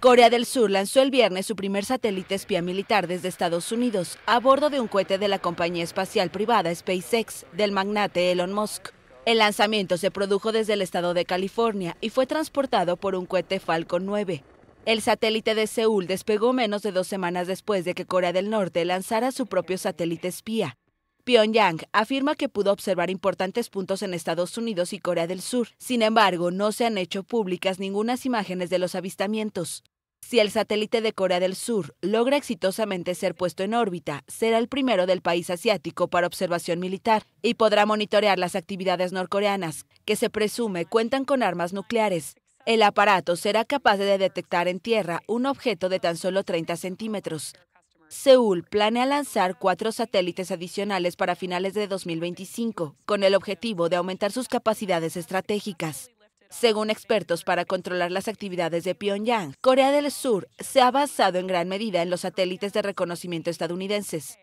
Corea del Sur lanzó el viernes su primer satélite espía militar desde Estados Unidos a bordo de un cohete de la compañía espacial privada SpaceX del magnate Elon Musk. El lanzamiento se produjo desde el estado de California y fue transportado por un cohete Falcon 9. El satélite de Seúl despegó menos de dos semanas después de que Corea del Norte lanzara su propio satélite espía, Pyongyang afirma que pudo observar importantes puntos en Estados Unidos y Corea del Sur. Sin embargo, no se han hecho públicas ningunas imágenes de los avistamientos. Si el satélite de Corea del Sur logra exitosamente ser puesto en órbita, será el primero del país asiático para observación militar y podrá monitorear las actividades norcoreanas, que se presume cuentan con armas nucleares. El aparato será capaz de detectar en tierra un objeto de tan solo 30 centímetros, Seúl planea lanzar cuatro satélites adicionales para finales de 2025, con el objetivo de aumentar sus capacidades estratégicas. Según expertos para controlar las actividades de Pyongyang, Corea del Sur se ha basado en gran medida en los satélites de reconocimiento estadounidenses.